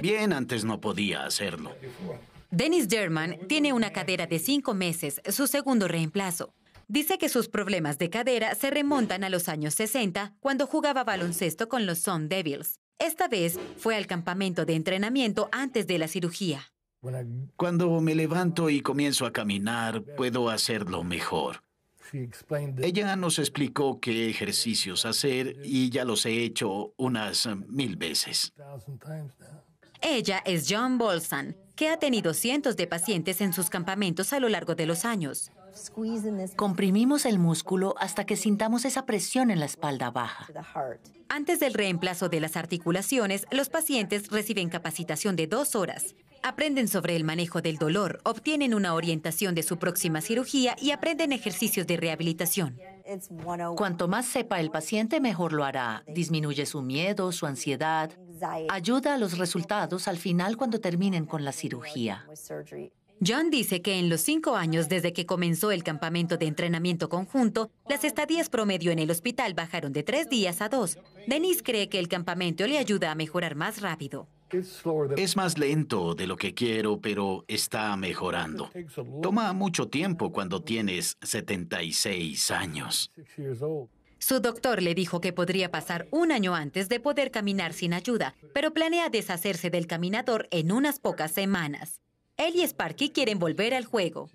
Bien, antes no podía hacerlo. Dennis German tiene una cadera de cinco meses, su segundo reemplazo. Dice que sus problemas de cadera se remontan a los años 60, cuando jugaba baloncesto con los Sun Devils. Esta vez fue al campamento de entrenamiento antes de la cirugía. Cuando me levanto y comienzo a caminar, puedo hacerlo mejor. Ella nos explicó qué ejercicios hacer y ya los he hecho unas eh, mil veces. Ella es John Bolson, que ha tenido cientos de pacientes en sus campamentos a lo largo de los años. Comprimimos el músculo hasta que sintamos esa presión en la espalda baja. Antes del reemplazo de las articulaciones, los pacientes reciben capacitación de dos horas. Aprenden sobre el manejo del dolor, obtienen una orientación de su próxima cirugía y aprenden ejercicios de rehabilitación. Oh Cuanto más sepa el paciente, mejor lo hará. Disminuye su miedo, su ansiedad. Ayuda a los resultados al final cuando terminen con la cirugía. John dice que en los cinco años desde que comenzó el campamento de entrenamiento conjunto, las estadías promedio en el hospital bajaron de tres días a dos. Denise cree que el campamento le ayuda a mejorar más rápido. Es más lento de lo que quiero, pero está mejorando. Toma mucho tiempo cuando tienes 76 años. Su doctor le dijo que podría pasar un año antes de poder caminar sin ayuda, pero planea deshacerse del caminador en unas pocas semanas. Él y Sparky quieren volver al juego.